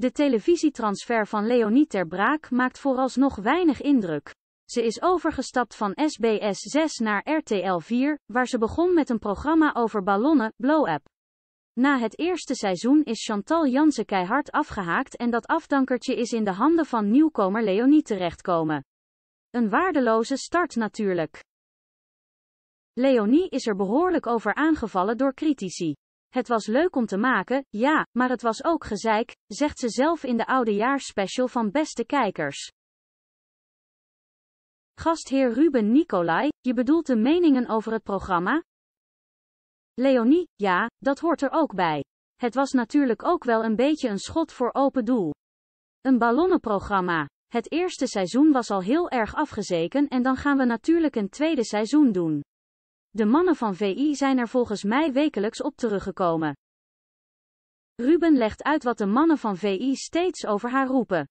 De televisietransfer van Leonie Ter Braak maakt vooralsnog weinig indruk. Ze is overgestapt van SBS 6 naar RTL 4, waar ze begon met een programma over ballonnen, blow-up. Na het eerste seizoen is Chantal Jansen keihard afgehaakt en dat afdankertje is in de handen van nieuwkomer Leonie terechtkomen. Een waardeloze start natuurlijk. Leonie is er behoorlijk over aangevallen door critici. Het was leuk om te maken, ja, maar het was ook gezeik, zegt ze zelf in de oudejaarsspecial van Beste Kijkers. Gastheer Ruben Nicolai, je bedoelt de meningen over het programma? Leonie, ja, dat hoort er ook bij. Het was natuurlijk ook wel een beetje een schot voor open doel. Een ballonnenprogramma. Het eerste seizoen was al heel erg afgezeken en dan gaan we natuurlijk een tweede seizoen doen. De mannen van VI zijn er volgens mij wekelijks op teruggekomen. Ruben legt uit wat de mannen van VI steeds over haar roepen.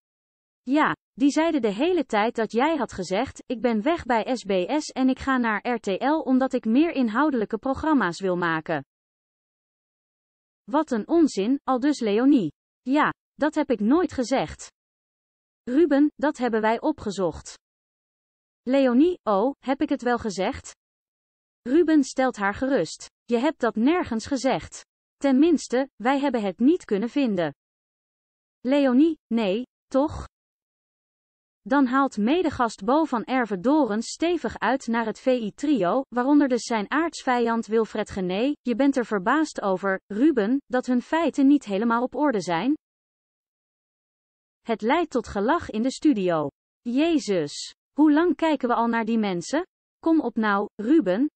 Ja, die zeiden de hele tijd dat jij had gezegd: ik ben weg bij SBS en ik ga naar RTL omdat ik meer inhoudelijke programma's wil maken. Wat een onzin, al dus Leonie. Ja, dat heb ik nooit gezegd. Ruben, dat hebben wij opgezocht. Leonie, oh, heb ik het wel gezegd? Ruben stelt haar gerust. Je hebt dat nergens gezegd. Tenminste, wij hebben het niet kunnen vinden. Leonie, nee, toch? Dan haalt medegast Bo van Erve Dorens stevig uit naar het VI-trio, waaronder dus zijn aardsvijand Wilfred Gené. Je bent er verbaasd over, Ruben, dat hun feiten niet helemaal op orde zijn? Het leidt tot gelach in de studio. Jezus. Hoe lang kijken we al naar die mensen? Kom op nou, Ruben,